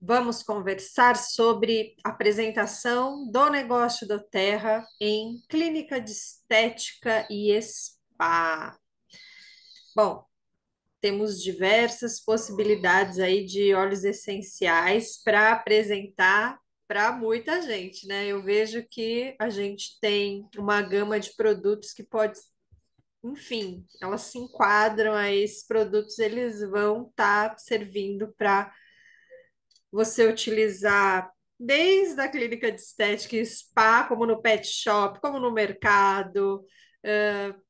Vamos conversar sobre apresentação do negócio da terra em clínica de estética e spa. Bom, temos diversas possibilidades aí de óleos essenciais para apresentar para muita gente, né? Eu vejo que a gente tem uma gama de produtos que pode, enfim, elas se enquadram a esses produtos, eles vão estar tá servindo para você utilizar desde a clínica de estética e spa, como no pet shop, como no mercado. Uh,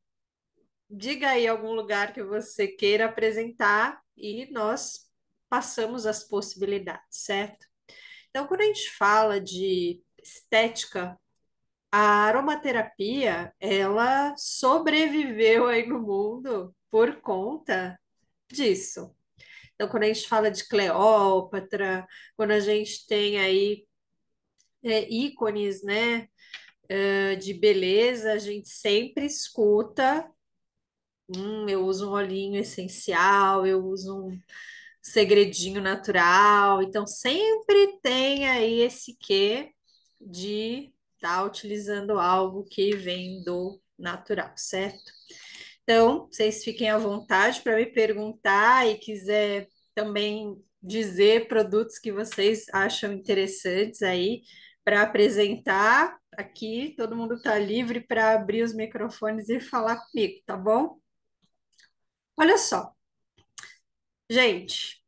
diga aí algum lugar que você queira apresentar e nós passamos as possibilidades, certo? Então, quando a gente fala de estética, a aromaterapia, ela sobreviveu aí no mundo por conta disso, então, quando a gente fala de Cleópatra, quando a gente tem aí é, ícones, né, de beleza, a gente sempre escuta, hum, eu uso um olhinho essencial, eu uso um segredinho natural, então sempre tem aí esse quê de estar tá utilizando algo que vem do natural, certo? Então, vocês fiquem à vontade para me perguntar e quiser também dizer produtos que vocês acham interessantes aí para apresentar aqui. Todo mundo está livre para abrir os microfones e falar comigo, tá bom? Olha só. Gente,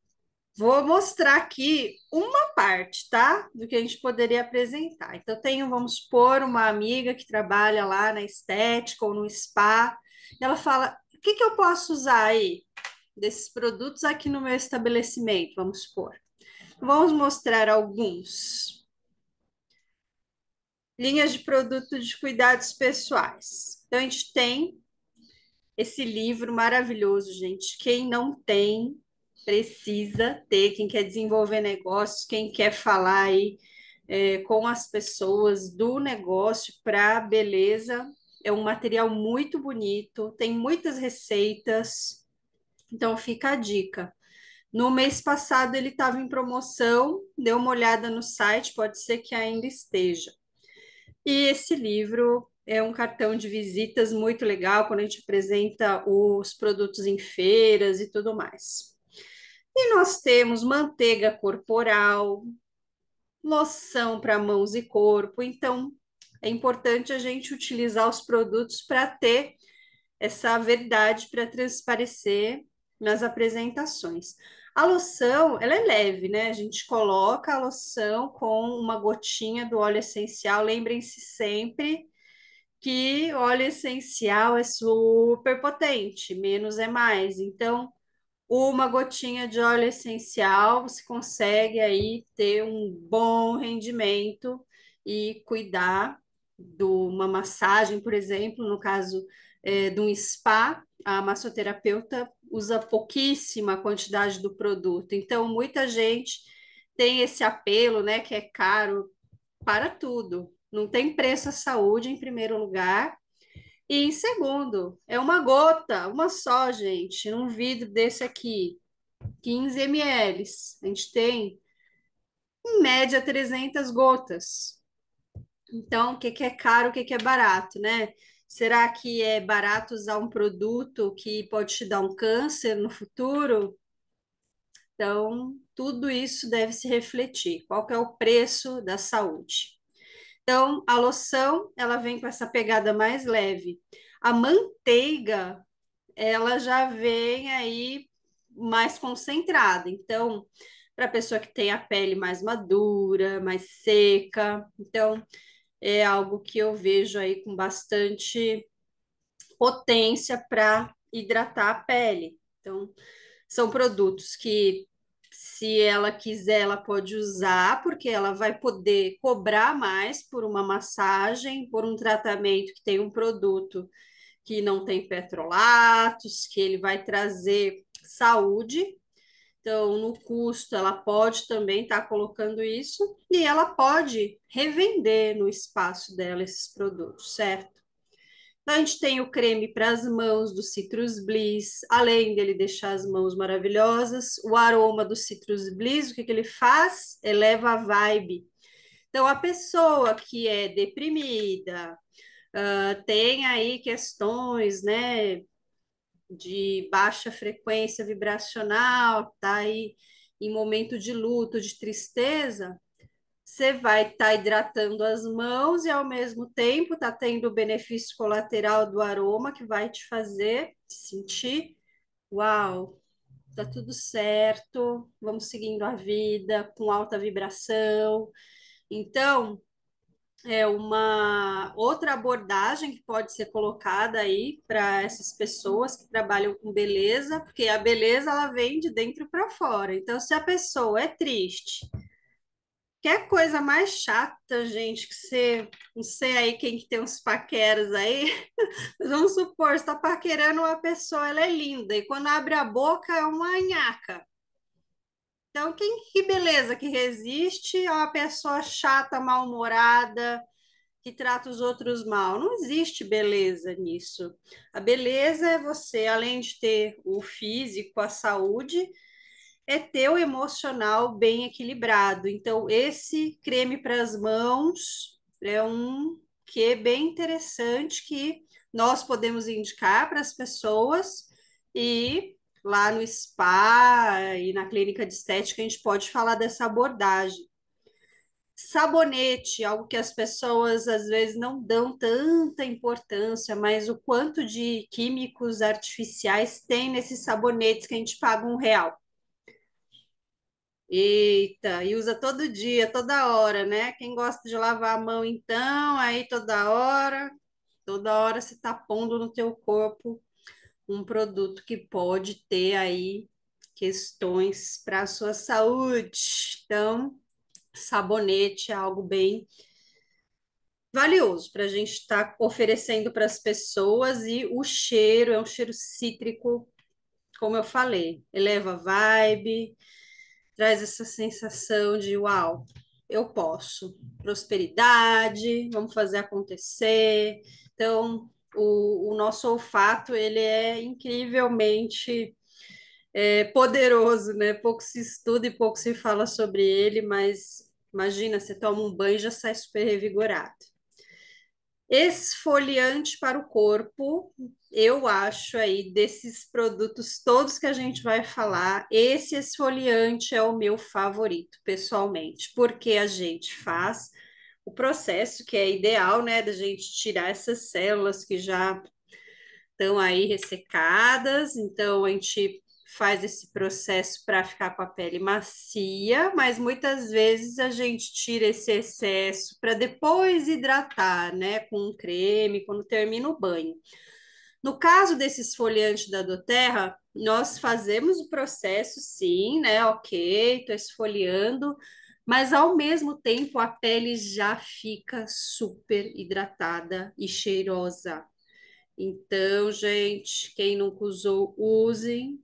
vou mostrar aqui uma parte, tá? Do que a gente poderia apresentar. Então, tenho, vamos supor, uma amiga que trabalha lá na estética ou no spa ela fala: o que, que eu posso usar aí desses produtos aqui no meu estabelecimento? Vamos supor. Vamos mostrar alguns. Linhas de produto de cuidados pessoais. Então, a gente tem esse livro maravilhoso, gente. Quem não tem, precisa ter. Quem quer desenvolver negócios, quem quer falar aí é, com as pessoas do negócio para beleza é um material muito bonito, tem muitas receitas. Então fica a dica. No mês passado ele estava em promoção, deu uma olhada no site, pode ser que ainda esteja. E esse livro é um cartão de visitas muito legal quando a gente apresenta os produtos em feiras e tudo mais. E nós temos manteiga corporal, loção para mãos e corpo. Então, é importante a gente utilizar os produtos para ter essa verdade, para transparecer nas apresentações. A loção, ela é leve, né? A gente coloca a loção com uma gotinha do óleo essencial. Lembrem-se sempre que óleo essencial é super potente, menos é mais. Então, uma gotinha de óleo essencial, você consegue aí ter um bom rendimento e cuidar de uma massagem, por exemplo, no caso é, de um spa, a massoterapeuta usa pouquíssima quantidade do produto. Então, muita gente tem esse apelo, né, que é caro para tudo. Não tem preço à saúde, em primeiro lugar. E em segundo, é uma gota, uma só, gente, num vidro desse aqui, 15 ml. A gente tem, em média, 300 gotas. Então, o que, que é caro, o que, que é barato, né? Será que é barato usar um produto que pode te dar um câncer no futuro? Então, tudo isso deve se refletir. Qual que é o preço da saúde? Então, a loção, ela vem com essa pegada mais leve. A manteiga, ela já vem aí mais concentrada. Então, para a pessoa que tem a pele mais madura, mais seca, então é algo que eu vejo aí com bastante potência para hidratar a pele. Então, são produtos que, se ela quiser, ela pode usar, porque ela vai poder cobrar mais por uma massagem, por um tratamento que tem um produto que não tem petrolatos, que ele vai trazer saúde então, no custo, ela pode também estar tá colocando isso e ela pode revender no espaço dela esses produtos, certo? Então, a gente tem o creme para as mãos do Citrus Bliss, além dele deixar as mãos maravilhosas, o aroma do Citrus Bliss, o que, que ele faz? Eleva a vibe. Então, a pessoa que é deprimida, uh, tem aí questões, né? de baixa frequência vibracional, tá aí em momento de luto, de tristeza, você vai estar tá hidratando as mãos e ao mesmo tempo tá tendo o benefício colateral do aroma que vai te fazer sentir, uau, tá tudo certo, vamos seguindo a vida com alta vibração. Então, é uma outra abordagem que pode ser colocada aí para essas pessoas que trabalham com beleza, porque a beleza ela vem de dentro para fora. Então, se a pessoa é triste, quer coisa mais chata, gente, que você, não sei aí quem que tem uns paqueras aí, vamos supor, está paquerando uma pessoa, ela é linda e quando abre a boca é uma anhaca então, quem, que beleza que resiste a uma pessoa chata, mal-humorada, que trata os outros mal. Não existe beleza nisso. A beleza é você, além de ter o físico, a saúde, é ter o emocional bem equilibrado. Então, esse creme para as mãos é um que é bem interessante que nós podemos indicar para as pessoas e lá no spa e na clínica de estética, a gente pode falar dessa abordagem. Sabonete, algo que as pessoas às vezes não dão tanta importância, mas o quanto de químicos artificiais tem nesses sabonetes que a gente paga um real. Eita, e usa todo dia, toda hora, né? Quem gosta de lavar a mão, então, aí toda hora, toda hora você tá pondo no teu corpo um produto que pode ter aí questões para a sua saúde. Então, sabonete é algo bem valioso para a gente estar tá oferecendo para as pessoas e o cheiro é um cheiro cítrico, como eu falei, eleva a vibe, traz essa sensação de uau, eu posso, prosperidade, vamos fazer acontecer. Então, o, o nosso olfato ele é incrivelmente é, poderoso, né? Pouco se estuda e pouco se fala sobre ele, mas imagina, você toma um banho e já sai super revigorado. Esfoliante para o corpo, eu acho aí desses produtos todos que a gente vai falar, esse esfoliante é o meu favorito, pessoalmente, porque a gente faz o processo que é ideal, né, da gente tirar essas células que já estão aí ressecadas. Então, a gente faz esse processo para ficar com a pele macia, mas muitas vezes a gente tira esse excesso para depois hidratar, né, com um creme, quando termina o banho. No caso desse esfoliante da Doterra, nós fazemos o processo sim, né? Ok, estou esfoliando, mas ao mesmo tempo a pele já fica super hidratada e cheirosa. Então, gente, quem nunca usou, usem.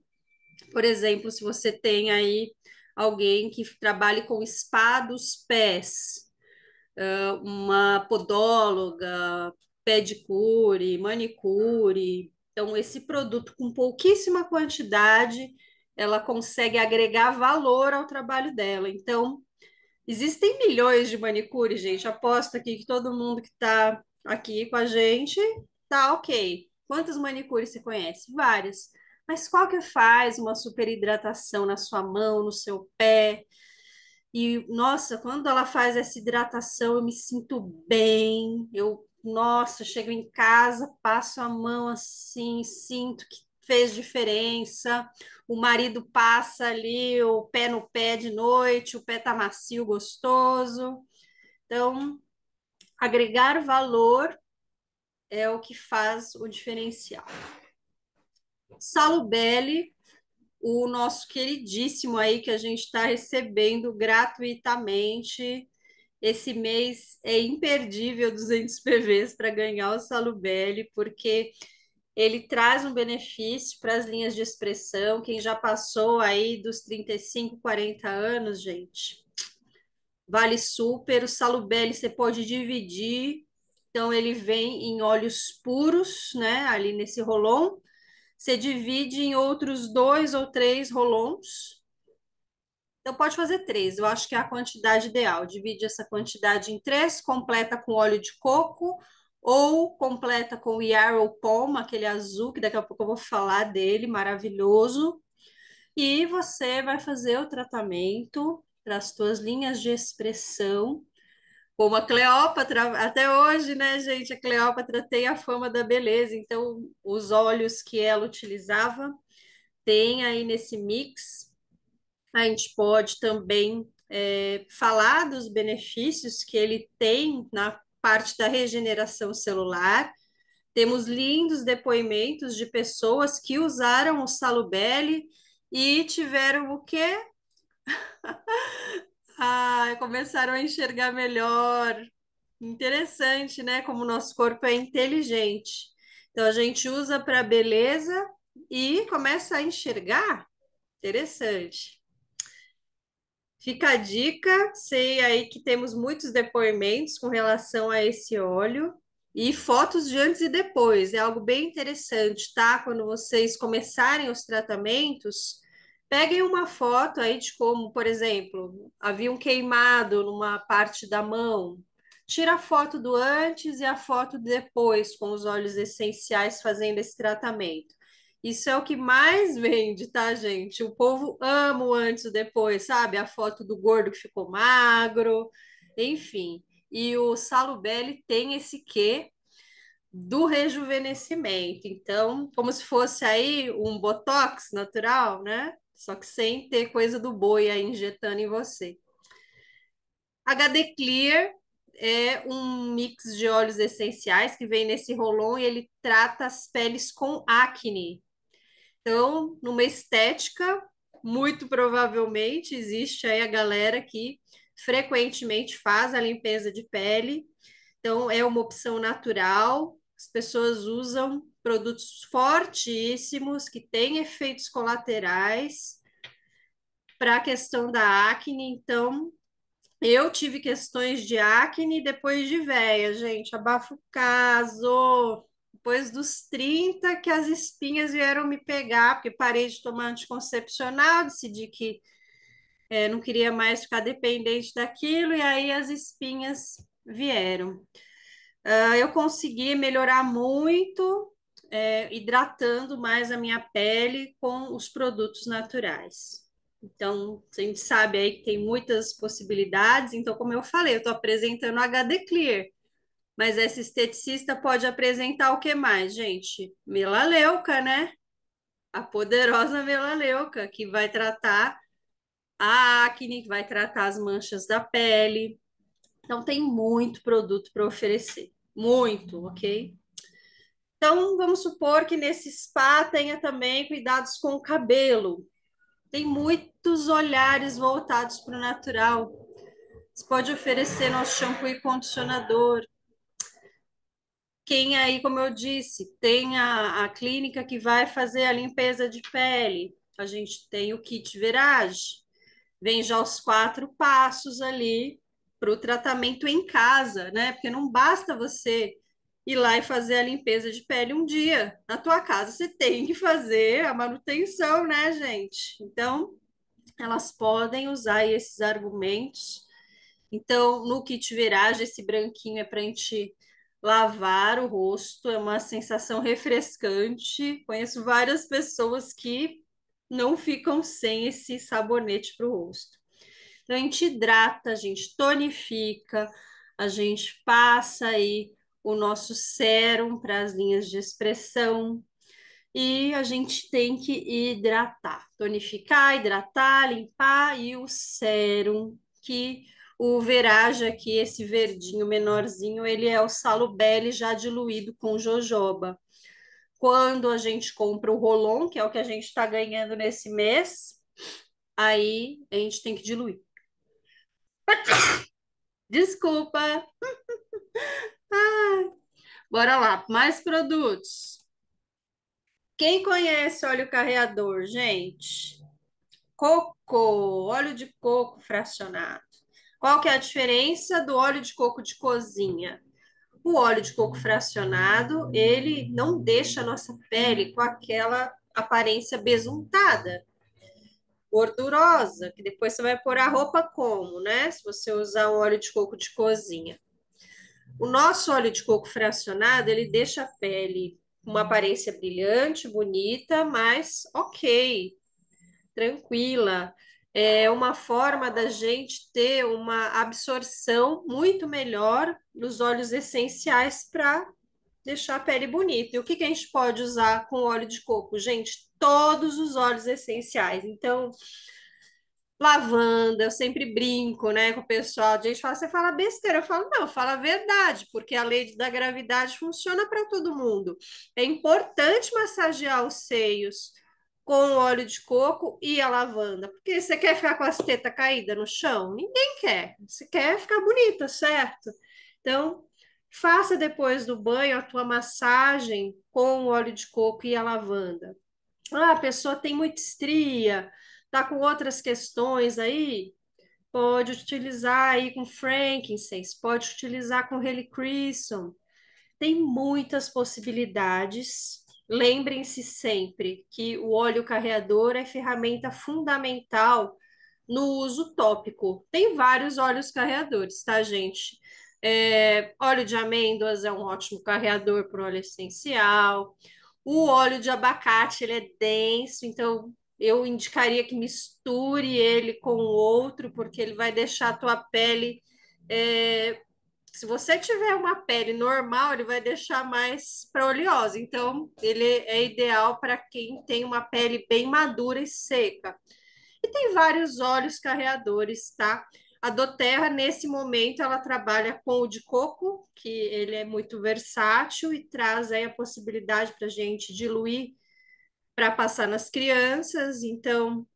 Por exemplo, se você tem aí alguém que trabalhe com spa dos pés, uma podóloga, pedicure, manicure. Então, esse produto com pouquíssima quantidade, ela consegue agregar valor ao trabalho dela. Então, Existem milhões de manicures, gente. Aposto aqui que todo mundo que está aqui com a gente tá ok. Quantas manicures você conhece? Várias. Mas qual que faz uma super hidratação na sua mão, no seu pé? E nossa, quando ela faz essa hidratação, eu me sinto bem. Eu, nossa, chego em casa, passo a mão assim, sinto que fez diferença. O marido passa ali o pé no pé de noite, o pé tá macio, gostoso. Então, agregar valor é o que faz o diferencial. Salubelli, o nosso queridíssimo aí que a gente está recebendo gratuitamente. Esse mês é imperdível 200 PVs para ganhar o Salubelli, porque ele traz um benefício para as linhas de expressão. Quem já passou aí dos 35, 40 anos, gente, vale super. O salubelli você pode dividir. Então, ele vem em óleos puros, né? Ali nesse rolon. Você divide em outros dois ou três rolons. Então, pode fazer três. Eu acho que é a quantidade ideal. Divide essa quantidade em três, completa com óleo de coco ou completa com o Yarrow palma aquele azul, que daqui a pouco eu vou falar dele, maravilhoso. E você vai fazer o tratamento para as suas linhas de expressão, como a Cleópatra, até hoje, né, gente? A Cleópatra tem a fama da beleza, então os olhos que ela utilizava tem aí nesse mix. A gente pode também é, falar dos benefícios que ele tem na parte da regeneração celular. Temos lindos depoimentos de pessoas que usaram o Salubelli e tiveram o quê? ah, começaram a enxergar melhor. Interessante, né? Como o nosso corpo é inteligente. Então a gente usa para beleza e começa a enxergar. Interessante. Fica a dica, sei aí que temos muitos depoimentos com relação a esse óleo e fotos de antes e depois. É algo bem interessante, tá? Quando vocês começarem os tratamentos, peguem uma foto aí de como, por exemplo, havia um queimado numa parte da mão. Tira a foto do antes e a foto do depois com os óleos essenciais fazendo esse tratamento. Isso é o que mais vende, tá, gente? O povo ama o antes e depois, sabe? A foto do gordo que ficou magro, enfim. E o Salubelli tem esse quê do rejuvenescimento. Então, como se fosse aí um botox natural, né? Só que sem ter coisa do boi aí injetando em você. HD Clear é um mix de óleos essenciais que vem nesse rolon e ele trata as peles com acne. Então, numa estética, muito provavelmente existe aí a galera que frequentemente faz a limpeza de pele. Então, é uma opção natural. As pessoas usam produtos fortíssimos que têm efeitos colaterais para a questão da acne. Então, eu tive questões de acne depois de véia, gente. Abafo o caso depois dos 30 que as espinhas vieram me pegar, porque parei de tomar anticoncepcional, decidi que é, não queria mais ficar dependente daquilo, e aí as espinhas vieram. Uh, eu consegui melhorar muito, é, hidratando mais a minha pele com os produtos naturais. Então, a gente sabe aí que tem muitas possibilidades. Então, como eu falei, eu estou apresentando o HD Clear, mas essa esteticista pode apresentar o que mais, gente? Melaleuca, né? A poderosa melaleuca, que vai tratar a acne, que vai tratar as manchas da pele. Então, tem muito produto para oferecer. Muito, ok? Então, vamos supor que nesse spa tenha também cuidados com o cabelo. Tem muitos olhares voltados para o natural. Você pode oferecer nosso shampoo e condicionador, quem aí, como eu disse, tem a, a clínica que vai fazer a limpeza de pele, a gente tem o kit Verage, vem já os quatro passos ali para o tratamento em casa, né? Porque não basta você ir lá e fazer a limpeza de pele um dia. Na tua casa você tem que fazer a manutenção, né, gente? Então, elas podem usar esses argumentos. Então, no kit verage esse branquinho é para a gente lavar o rosto, é uma sensação refrescante. Conheço várias pessoas que não ficam sem esse sabonete para o rosto. Então, a gente hidrata, a gente tonifica, a gente passa aí o nosso sérum para as linhas de expressão e a gente tem que hidratar, tonificar, hidratar, limpar e o sérum que o veraja aqui, esse verdinho menorzinho, ele é o salubele já diluído com jojoba. Quando a gente compra o rolon, que é o que a gente está ganhando nesse mês, aí a gente tem que diluir. Desculpa. bora lá, mais produtos. Quem conhece óleo carreador, gente? Coco, óleo de coco fracionado. Qual que é a diferença do óleo de coco de cozinha? O óleo de coco fracionado, ele não deixa a nossa pele com aquela aparência besuntada, gordurosa, que depois você vai pôr a roupa como, né? Se você usar um óleo de coco de cozinha. O nosso óleo de coco fracionado, ele deixa a pele com uma aparência brilhante, bonita, mas ok, tranquila é uma forma da gente ter uma absorção muito melhor dos óleos essenciais para deixar a pele bonita. E o que, que a gente pode usar com óleo de coco? Gente, todos os óleos essenciais. Então, lavanda, eu sempre brinco, né, com o pessoal. A gente fala, você fala besteira. Eu falo, não, fala a verdade, porque a lei da gravidade funciona para todo mundo. É importante massagear os seios com óleo de coco e a lavanda. Porque você quer ficar com as tetas caídas no chão? Ninguém quer. Você quer ficar bonita, certo? Então, faça depois do banho a tua massagem com óleo de coco e a lavanda. Ah, a pessoa tem muita estria, tá com outras questões aí, pode utilizar aí com frankincense, pode utilizar com helichrysum. Tem muitas possibilidades Lembrem-se sempre que o óleo carreador é ferramenta fundamental no uso tópico. Tem vários óleos carreadores, tá, gente? É, óleo de amêndoas é um ótimo carreador para óleo essencial. O óleo de abacate ele é denso, então eu indicaria que misture ele com outro, porque ele vai deixar a tua pele é, se você tiver uma pele normal, ele vai deixar mais para oleosa. Então, ele é ideal para quem tem uma pele bem madura e seca. E tem vários óleos carreadores, tá? A Doterra, nesse momento, ela trabalha com o de coco, que ele é muito versátil e traz aí a possibilidade para a gente diluir para passar nas crianças. Então,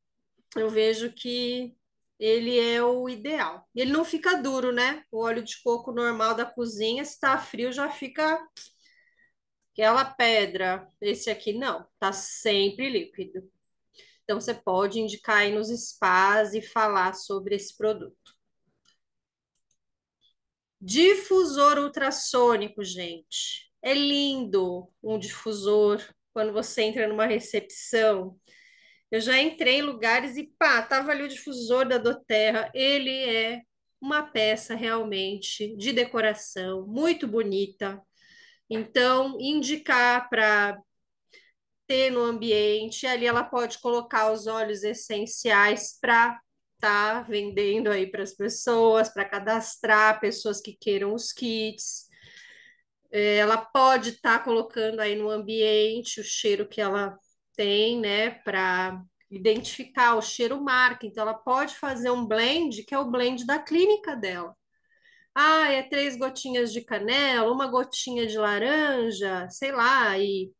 eu vejo que ele é o ideal. Ele não fica duro, né? O óleo de coco normal da cozinha, se tá frio, já fica aquela pedra. Esse aqui não, tá sempre líquido. Então você pode indicar aí nos spas e falar sobre esse produto. Difusor ultrassônico, gente. É lindo um difusor quando você entra numa recepção eu já entrei em lugares e pá, tava ali o difusor da Doterra. Ele é uma peça realmente de decoração muito bonita. Então, indicar para ter no ambiente, ali ela pode colocar os óleos essenciais para tá vendendo aí para as pessoas, para cadastrar pessoas que queiram os kits. É, ela pode estar tá colocando aí no ambiente o cheiro que ela tem, né, para identificar o cheiro marca. Então, ela pode fazer um blend que é o blend da clínica dela. Ah, é três gotinhas de canela, uma gotinha de laranja, sei lá, e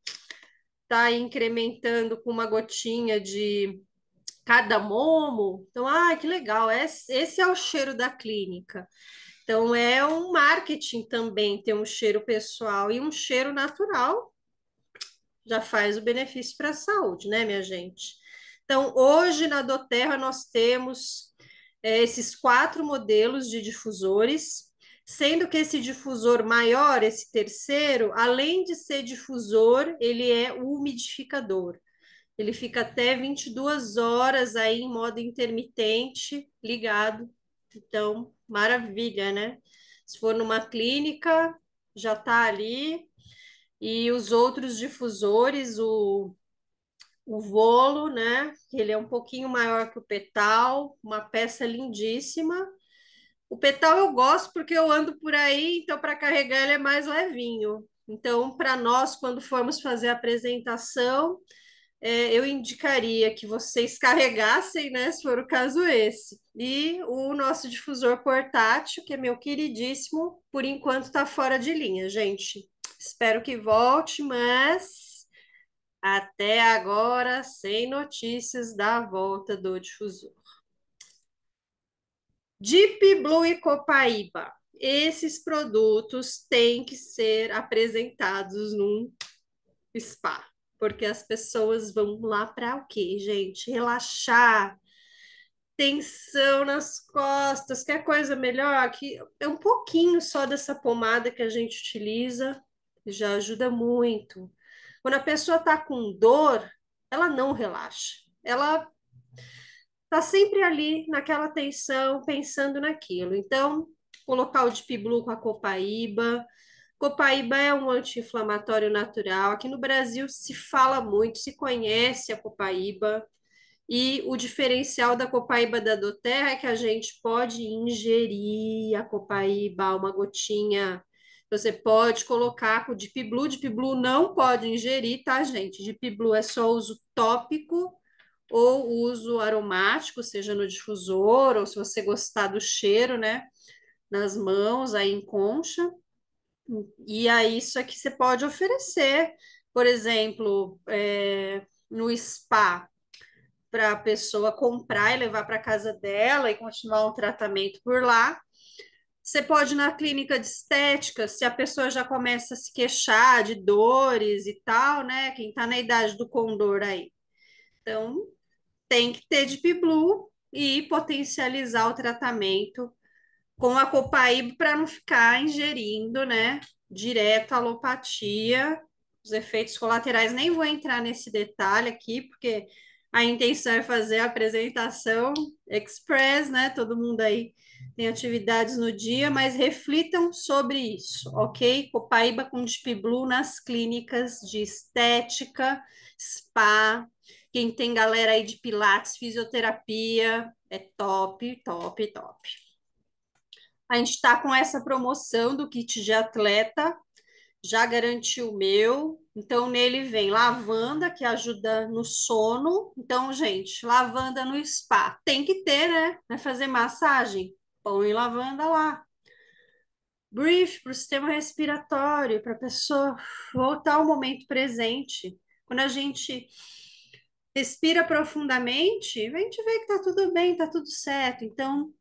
tá incrementando com uma gotinha de cardamomo. Então, ah, que legal, esse é o cheiro da clínica. Então, é um marketing também ter um cheiro pessoal e um cheiro natural já faz o benefício para a saúde, né, minha gente? Então, hoje na Doterra nós temos é, esses quatro modelos de difusores, sendo que esse difusor maior, esse terceiro, além de ser difusor, ele é umidificador. Ele fica até 22 horas aí em modo intermitente ligado. Então, maravilha, né? Se for numa clínica, já está ali e os outros difusores, o, o volo, né? Ele é um pouquinho maior que o petal, uma peça lindíssima. O petal eu gosto porque eu ando por aí, então para carregar ele é mais levinho. Então, para nós, quando formos fazer a apresentação, é, eu indicaria que vocês carregassem, né, se for o caso esse. E o nosso difusor portátil, que é meu queridíssimo, por enquanto está fora de linha, gente. Espero que volte, mas até agora sem notícias da volta do difusor. Deep Blue e Copaíba. Esses produtos têm que ser apresentados num spa, porque as pessoas vão lá para o quê, gente? Relaxar, tensão nas costas, quer coisa melhor que é um pouquinho só dessa pomada que a gente utiliza já ajuda muito. Quando a pessoa está com dor, ela não relaxa. Ela está sempre ali naquela tensão, pensando naquilo. Então, colocar o Dipiblu com a copaíba. Copaíba é um anti-inflamatório natural. Aqui no Brasil se fala muito, se conhece a copaíba. E o diferencial da copaíba da doTERRA é que a gente pode ingerir a copaíba, uma gotinha você pode colocar com Deep Blue. Deep Blue não pode ingerir, tá, gente? Deep Blue é só uso tópico ou uso aromático, seja no difusor, ou se você gostar do cheiro, né? Nas mãos, aí em concha. E aí, isso aqui você pode oferecer, por exemplo, é, no spa, para a pessoa comprar e levar para casa dela e continuar um tratamento por lá. Você pode ir na clínica de estética, se a pessoa já começa a se queixar de dores e tal, né? Quem tá na idade do condor aí. Então, tem que ter Deep Blue e potencializar o tratamento com a Copaíba para não ficar ingerindo, né? Direto alopatia, os efeitos colaterais. Nem vou entrar nesse detalhe aqui, porque a intenção é fazer a apresentação express, né? Todo mundo aí tem atividades no dia, mas reflitam sobre isso, ok? Copaíba com Deep Blue nas clínicas de estética, spa, quem tem galera aí de pilates, fisioterapia, é top, top, top. A gente está com essa promoção do kit de atleta, já garanti o meu, então nele vem lavanda, que ajuda no sono. Então, gente, lavanda no spa, tem que ter, né? Vai fazer massagem, põe lavanda lá. Brief para o sistema respiratório, para a pessoa voltar ao momento presente. Quando a gente respira profundamente, a gente vê que está tudo bem, está tudo certo. Então,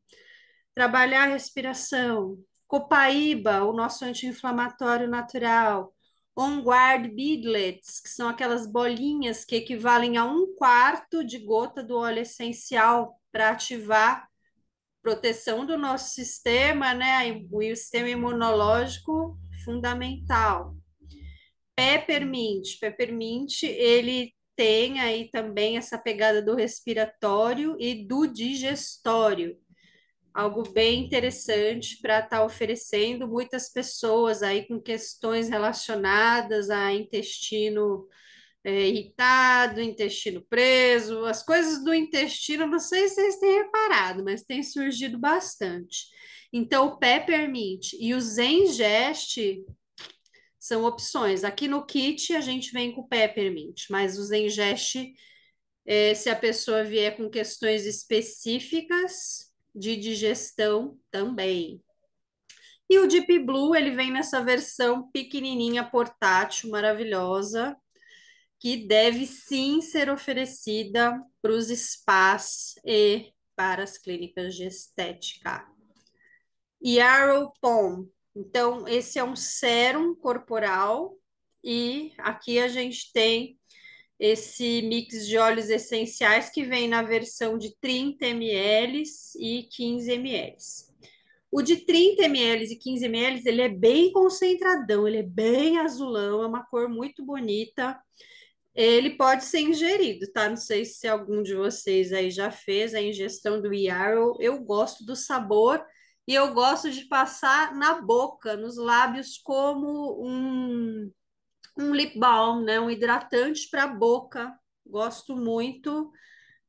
trabalhar a respiração. Copaíba, o nosso anti-inflamatório natural. On-guard beadlets, que são aquelas bolinhas que equivalem a um quarto de gota do óleo essencial para ativar proteção do nosso sistema, né? O sistema imunológico fundamental. Peppermint, peppermint, ele tem aí também essa pegada do respiratório e do digestório. Algo bem interessante para estar tá oferecendo muitas pessoas aí com questões relacionadas a intestino é, irritado, intestino preso, as coisas do intestino, não sei se vocês têm reparado, mas tem surgido bastante. Então, o pé permite e o Zengest são opções. Aqui no kit a gente vem com o pé permite, mas o Zengest, é, se a pessoa vier com questões específicas de digestão também. E o Deep Blue, ele vem nessa versão pequenininha, portátil, maravilhosa, que deve sim ser oferecida para os spas e para as clínicas de estética. Yarrow Palm. Então, esse é um sérum corporal e aqui a gente tem esse mix de óleos essenciais que vem na versão de 30 ml e 15 ml. O de 30 ml e 15 ml, ele é bem concentradão, ele é bem azulão, é uma cor muito bonita ele pode ser ingerido, tá? Não sei se algum de vocês aí já fez a ingestão do yarrow. Eu gosto do sabor e eu gosto de passar na boca, nos lábios, como um, um lip balm, né? Um hidratante para a boca. Gosto muito,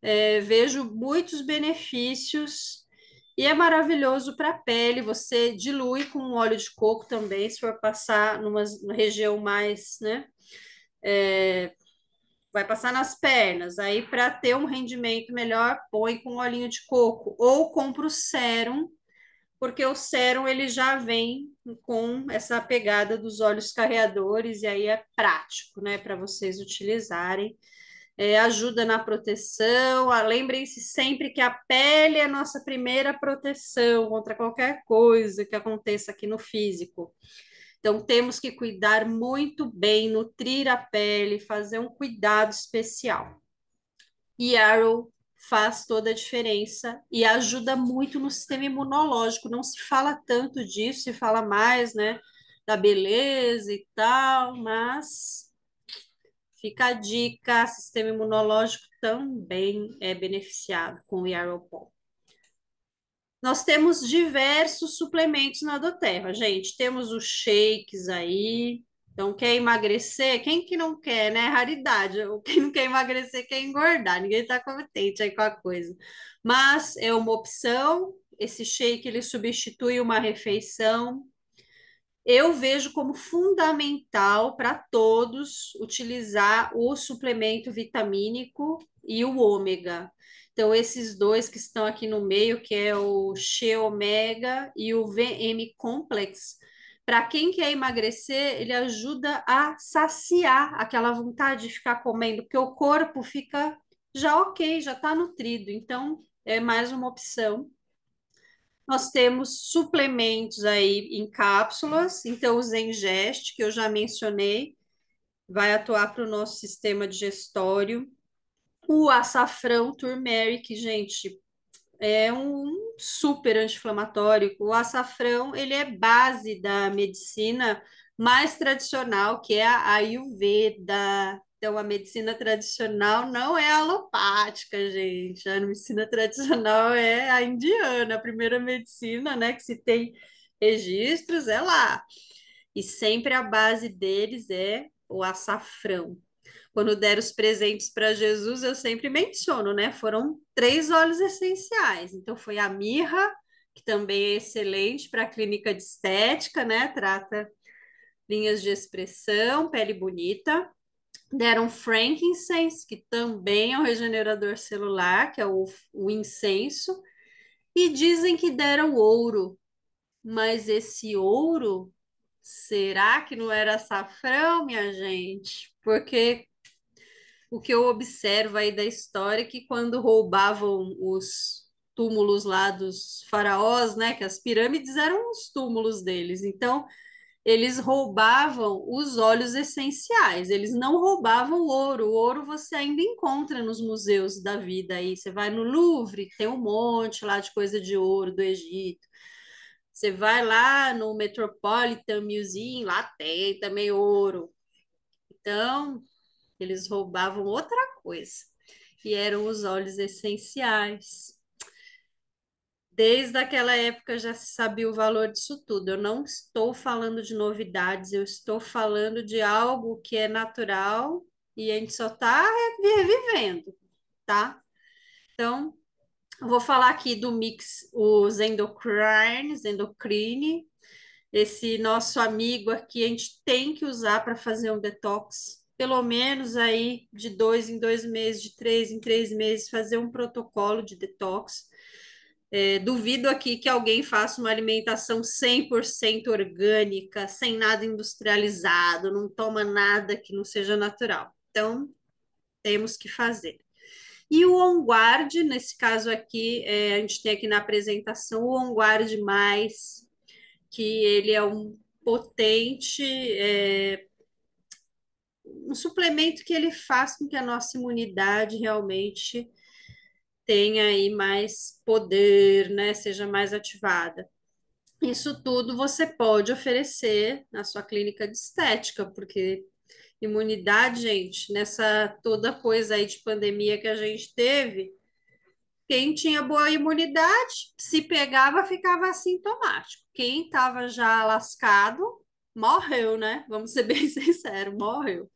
é, vejo muitos benefícios e é maravilhoso para a pele. Você dilui com óleo de coco também, se for passar numa, numa região mais, né? É, vai passar nas pernas. Aí, para ter um rendimento melhor, põe com olhinho de coco ou compra o sérum, porque o sérum ele já vem com essa pegada dos óleos carreadores e aí é prático, né, para vocês utilizarem. É, ajuda na proteção. Ah, Lembrem-se sempre que a pele é a nossa primeira proteção contra qualquer coisa que aconteça aqui no físico. Então, temos que cuidar muito bem, nutrir a pele, fazer um cuidado especial. E Arrow faz toda a diferença e ajuda muito no sistema imunológico. Não se fala tanto disso, se fala mais, né, da beleza e tal, mas fica a dica, sistema imunológico também é beneficiado com o Yarrow Pop. Nós temos diversos suplementos na Doterra, gente. Temos os shakes aí. Então, quer emagrecer? Quem que não quer, né? Raridade. Quem não quer emagrecer quer engordar. Ninguém está contente aí com a coisa. Mas é uma opção. Esse shake ele substitui uma refeição, eu vejo como fundamental para todos utilizar o suplemento vitamínico e o ômega. Então, esses dois que estão aqui no meio, que é o She Omega e o VM Complex, para quem quer emagrecer, ele ajuda a saciar aquela vontade de ficar comendo, porque o corpo fica já ok, já está nutrido. Então, é mais uma opção. Nós temos suplementos aí em cápsulas, então o Zengest, que eu já mencionei, vai atuar para o nosso sistema digestório. O açafrão turmeric, gente, é um super anti-inflamatório. O açafrão, ele é base da medicina mais tradicional, que é a Ayurveda. Então, a medicina tradicional não é alopática, gente. A medicina tradicional é a indiana, a primeira medicina, né, que se tem registros, é lá. E sempre a base deles é o açafrão quando der os presentes para Jesus, eu sempre menciono, né? Foram três óleos essenciais. Então, foi a mirra, que também é excelente para a clínica de estética, né? Trata linhas de expressão, pele bonita. Deram frankincense, que também é um regenerador celular, que é o, o incenso. E dizem que deram ouro, mas esse ouro Será que não era açafrão, minha gente? Porque o que eu observo aí da história é que quando roubavam os túmulos lá dos faraós, né, que as pirâmides eram os túmulos deles. Então, eles roubavam os óleos essenciais, eles não roubavam o ouro. O ouro você ainda encontra nos museus da vida aí. Você vai no Louvre, tem um monte lá de coisa de ouro do Egito. Você vai lá no Metropolitan Museum, lá tem também ouro. Então, eles roubavam outra coisa, e eram os óleos essenciais. Desde aquela época já se sabia o valor disso tudo. Eu não estou falando de novidades, eu estou falando de algo que é natural e a gente só está revivendo, tá? Então, vou falar aqui do mix, os endocrines, endocrine. Esse nosso amigo aqui, a gente tem que usar para fazer um detox, pelo menos aí de dois em dois meses, de três em três meses, fazer um protocolo de detox. É, duvido aqui que alguém faça uma alimentação 100% orgânica, sem nada industrializado, não toma nada que não seja natural. Então, temos que fazer. E o on nesse caso aqui, é, a gente tem aqui na apresentação o on mais, que ele é um potente, é, um suplemento que ele faz com que a nossa imunidade realmente tenha aí mais poder, né, seja mais ativada. Isso tudo você pode oferecer na sua clínica de estética, porque Imunidade, gente, nessa toda coisa aí de pandemia que a gente teve, quem tinha boa imunidade, se pegava, ficava assintomático. Quem estava já lascado, morreu, né? Vamos ser bem sinceros, morreu.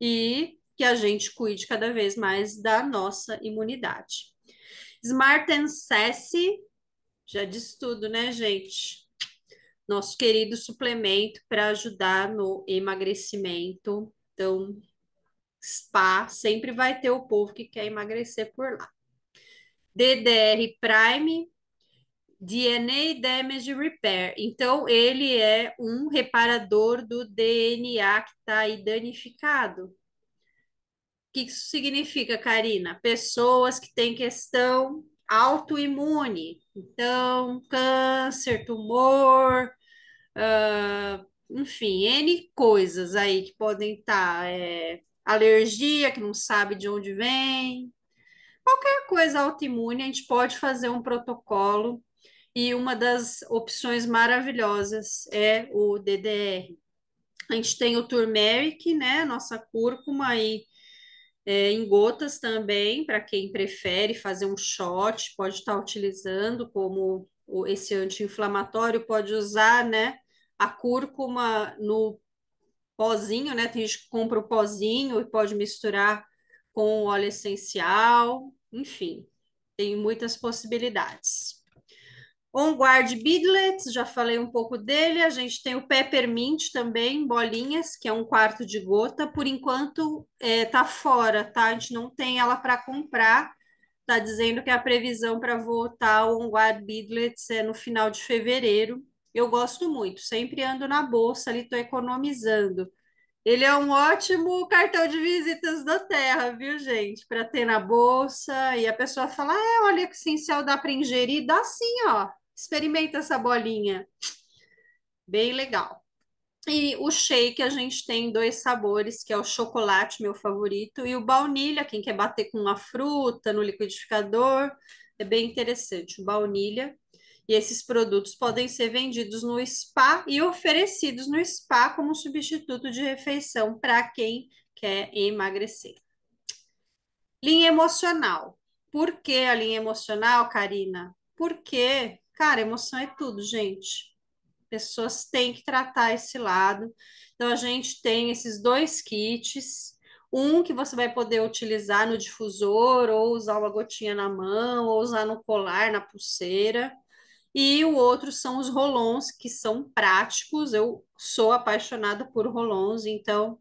E que a gente cuide cada vez mais da nossa imunidade. Smart Ancessi, já disse tudo, né, gente? Nosso querido suplemento para ajudar no emagrecimento então, spa sempre vai ter o povo que quer emagrecer por lá. DDR Prime, DNA Damage Repair. Então, ele é um reparador do DNA que está aí danificado. O que isso significa, Karina? Pessoas que têm questão autoimune. Então, câncer, tumor, uh, enfim, N coisas aí que podem estar. é, alergia, que não sabe de onde vem. Qualquer coisa autoimune, a gente pode fazer um protocolo. E uma das opções maravilhosas é o DDR. A gente tem o turmeric, né? Nossa cúrcuma aí é, em gotas também, para quem prefere fazer um shot, pode estar tá utilizando como esse anti-inflamatório, pode usar, né? a cúrcuma no pozinho, né? Tem gente que compra o pozinho e pode misturar com óleo essencial, enfim, tem muitas possibilidades. On Guard Bidlet, já falei um pouco dele. A gente tem o Peppermint também, bolinhas, que é um quarto de gota. Por enquanto, é, tá fora, tá? A gente não tem ela para comprar. Tá dizendo que a previsão para voltar o On Guard Bidlet é no final de fevereiro. Eu gosto muito, sempre ando na bolsa ali, estou economizando. Ele é um ótimo cartão de visitas da Terra, viu, gente? Para ter na bolsa e a pessoa fala: é, olha que essencial dá para ingerir, dá sim, ó. Experimenta essa bolinha. Bem legal. E o shake a gente tem dois sabores, que é o chocolate, meu favorito, e o baunilha, quem quer bater com uma fruta no liquidificador, é bem interessante. O baunilha e esses produtos podem ser vendidos no spa e oferecidos no spa como substituto de refeição para quem quer emagrecer. Linha emocional. Por que a linha emocional, Karina? Porque, cara, emoção é tudo, gente. Pessoas têm que tratar esse lado. Então, a gente tem esses dois kits um que você vai poder utilizar no difusor, ou usar uma gotinha na mão, ou usar no colar, na pulseira, e o outro são os rolons, que são práticos. Eu sou apaixonada por rolons, então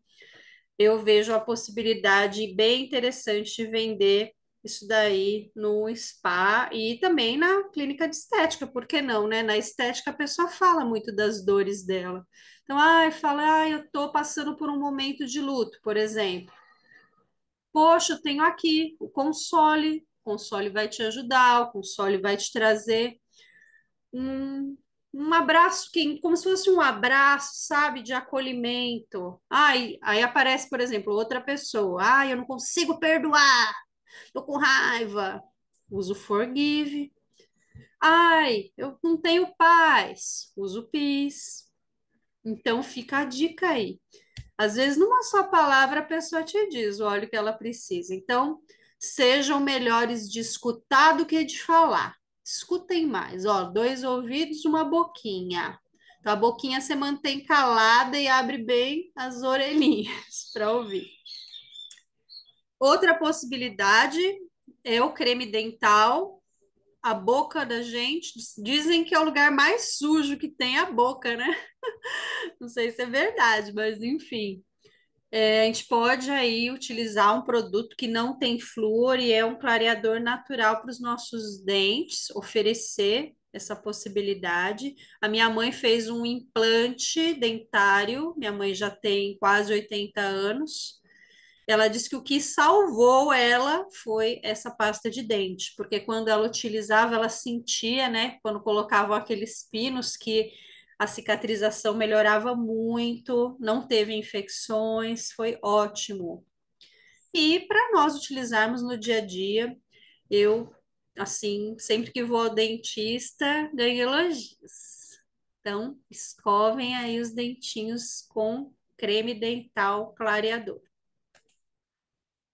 eu vejo a possibilidade bem interessante de vender isso daí no spa e também na clínica de estética, por que não, né? Na estética a pessoa fala muito das dores dela. Então, ai, fala, ai eu tô passando por um momento de luto, por exemplo. Poxa, eu tenho aqui o console, o console vai te ajudar, o console vai te trazer um, um abraço, que, como se fosse um abraço, sabe, de acolhimento. Ai, aí aparece, por exemplo, outra pessoa. Ai, eu não consigo perdoar, tô com raiva. Uso forgive. Ai, eu não tenho paz. Uso peace. Então fica a dica aí. Às vezes, numa só palavra, a pessoa te diz olha, o que ela precisa. Então, sejam melhores de escutar do que de falar escutem mais. Ó, dois ouvidos, uma boquinha. Então, a boquinha você mantém calada e abre bem as orelhinhas para ouvir. Outra possibilidade é o creme dental. A boca da gente, dizem que é o lugar mais sujo que tem a boca, né? Não sei se é verdade, mas enfim é, a gente pode aí utilizar um produto que não tem flúor e é um clareador natural para os nossos dentes, oferecer essa possibilidade. A minha mãe fez um implante dentário, minha mãe já tem quase 80 anos. Ela disse que o que salvou ela foi essa pasta de dente, porque quando ela utilizava, ela sentia, né, quando colocava aqueles pinos que a cicatrização melhorava muito, não teve infecções, foi ótimo. E para nós utilizarmos no dia a dia, eu, assim, sempre que vou ao dentista, ganho elogios. Então, escovem aí os dentinhos com creme dental clareador.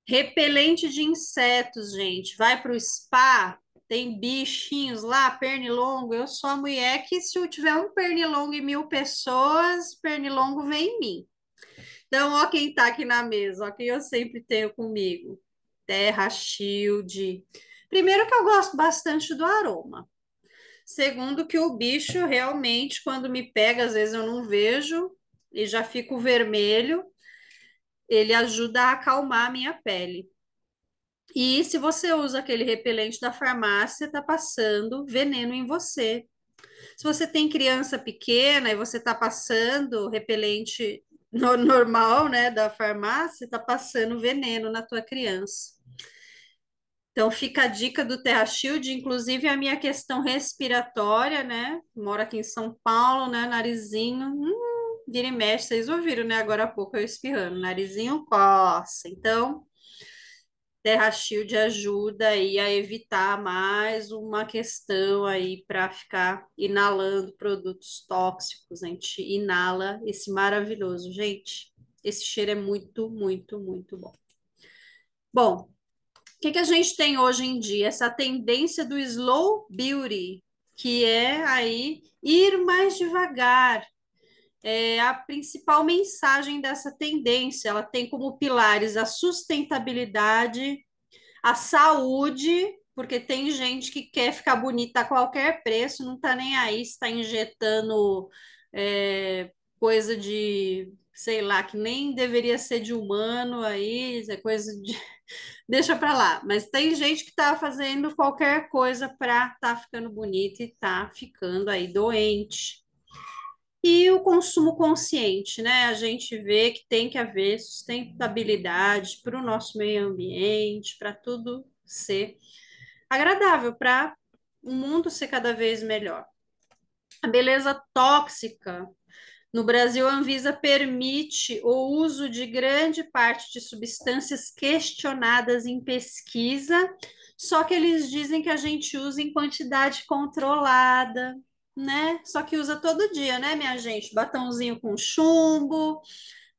Repelente de insetos, gente. Vai para o spa, tem bichinhos lá, pernilongo. Eu sou a mulher que, se eu tiver um pernilongo e mil pessoas, pernilongo vem em mim. Então, ó, quem tá aqui na mesa, ó, quem eu sempre tenho comigo: Terra Shield. Primeiro, que eu gosto bastante do aroma. Segundo, que o bicho realmente, quando me pega, às vezes eu não vejo e já fico vermelho. Ele ajuda a acalmar a minha pele. E se você usa aquele repelente da farmácia, está passando veneno em você. Se você tem criança pequena e você está passando repelente no normal, né, da farmácia, está passando veneno na tua criança. Então fica a dica do Terra Shield, inclusive a minha questão respiratória, né? Moro aqui em São Paulo, né? Narizinho, hum, vira e mexe, vocês ouviram, né? Agora há pouco eu espirrando, narizinho coça. Então, Terra Shield ajuda aí a evitar mais uma questão aí para ficar inalando produtos tóxicos. A gente inala esse maravilhoso. Gente, esse cheiro é muito, muito, muito bom. Bom, o que, que a gente tem hoje em dia? Essa tendência do slow beauty, que é aí ir mais devagar, é a principal mensagem dessa tendência. Ela tem como pilares a sustentabilidade, a saúde, porque tem gente que quer ficar bonita a qualquer preço, não está nem aí, está injetando é, coisa de, sei lá, que nem deveria ser de humano aí, é coisa de. Deixa para lá. Mas tem gente que está fazendo qualquer coisa para estar tá ficando bonita e está ficando aí doente e o consumo consciente, né? A gente vê que tem que haver sustentabilidade para o nosso meio ambiente, para tudo ser agradável, para o mundo ser cada vez melhor. A beleza tóxica. No Brasil, a Anvisa permite o uso de grande parte de substâncias questionadas em pesquisa, só que eles dizem que a gente usa em quantidade controlada, né? Só que usa todo dia, né, minha gente? Batãozinho com chumbo,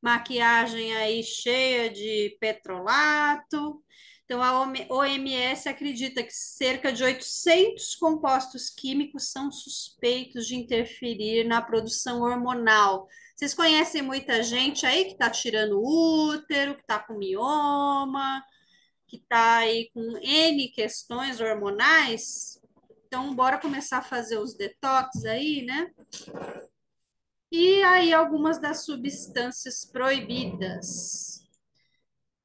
maquiagem aí cheia de petrolato. Então, a OMS acredita que cerca de 800 compostos químicos são suspeitos de interferir na produção hormonal. Vocês conhecem muita gente aí que está tirando útero, que está com mioma, que está aí com N questões hormonais? Então, bora começar a fazer os detox aí, né? E aí, algumas das substâncias proibidas.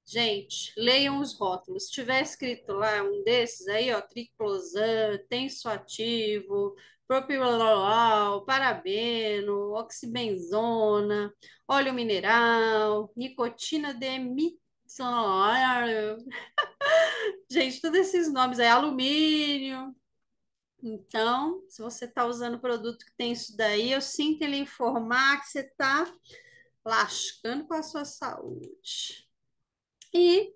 Gente, leiam os rótulos. Se tiver escrito lá um desses aí, ó, triclosan, tensoativo, propilolol, parabeno, oxibenzona, óleo mineral, nicotina demitol. Gente, todos esses nomes aí, alumínio, então, se você está usando produto que tem isso daí, eu sinto ele informar que você está lascando com a sua saúde. E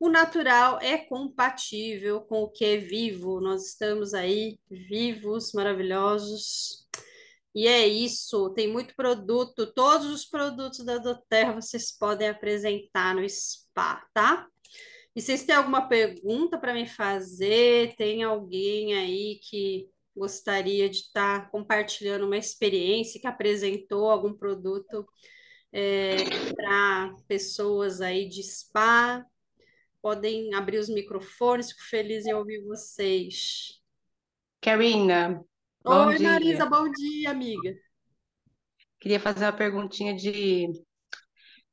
o natural é compatível com o que é vivo. Nós estamos aí vivos, maravilhosos. E é isso, tem muito produto, todos os produtos da Doterra vocês podem apresentar no spa, tá? E vocês têm alguma pergunta para me fazer? Tem alguém aí que gostaria de estar tá compartilhando uma experiência que apresentou algum produto é, para pessoas aí de spa? Podem abrir os microfones, fico feliz em ouvir vocês. Karina. Oi, dia. Marisa, bom dia, amiga. Queria fazer uma perguntinha de,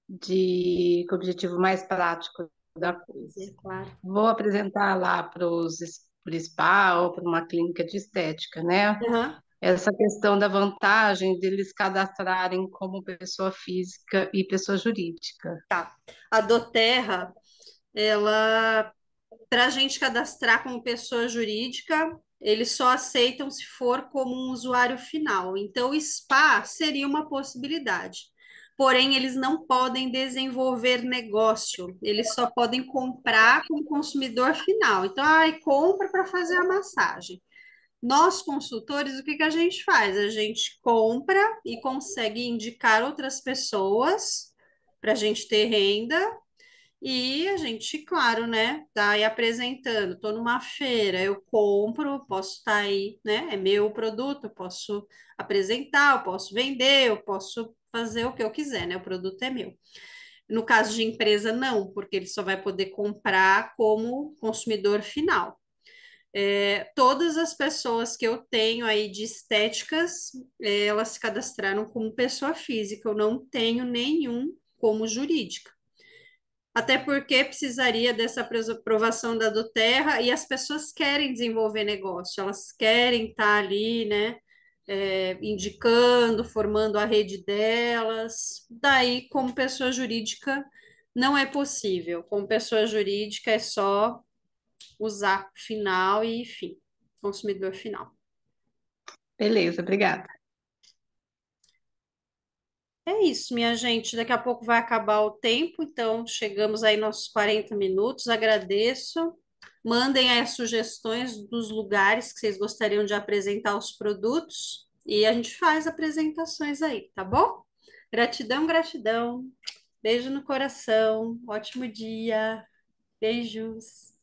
de objetivo mais prático, da coisa. É, claro. Vou apresentar lá para os spa ou para uma clínica de estética, né? Uhum. Essa questão da vantagem deles cadastrarem como pessoa física e pessoa jurídica. Tá. A Doterra, ela para a gente cadastrar como pessoa jurídica, eles só aceitam se for como um usuário final. Então, o spa seria uma possibilidade porém eles não podem desenvolver negócio, eles só podem comprar com o consumidor final. Então, ai, compra para fazer a massagem. Nós, consultores, o que, que a gente faz? A gente compra e consegue indicar outras pessoas para a gente ter renda. E a gente, claro, né, tá aí apresentando, estou numa feira, eu compro, posso estar tá aí, né, é meu produto, eu posso apresentar, eu posso vender, eu posso fazer o que eu quiser, né? O produto é meu. No caso de empresa, não, porque ele só vai poder comprar como consumidor final. É, todas as pessoas que eu tenho aí de estéticas, é, elas se cadastraram como pessoa física, eu não tenho nenhum como jurídica. Até porque precisaria dessa aprovação da Terra e as pessoas querem desenvolver negócio, elas querem estar tá ali, né? é, indicando, formando a rede delas. Daí, como pessoa jurídica, não é possível. Como pessoa jurídica, é só usar final e fim, consumidor final. Beleza, obrigada. É isso, minha gente. Daqui a pouco vai acabar o tempo, então chegamos aí nossos 40 minutos. Agradeço mandem as sugestões dos lugares que vocês gostariam de apresentar os produtos e a gente faz apresentações aí, tá bom? Gratidão, gratidão. Beijo no coração. Ótimo dia. Beijos.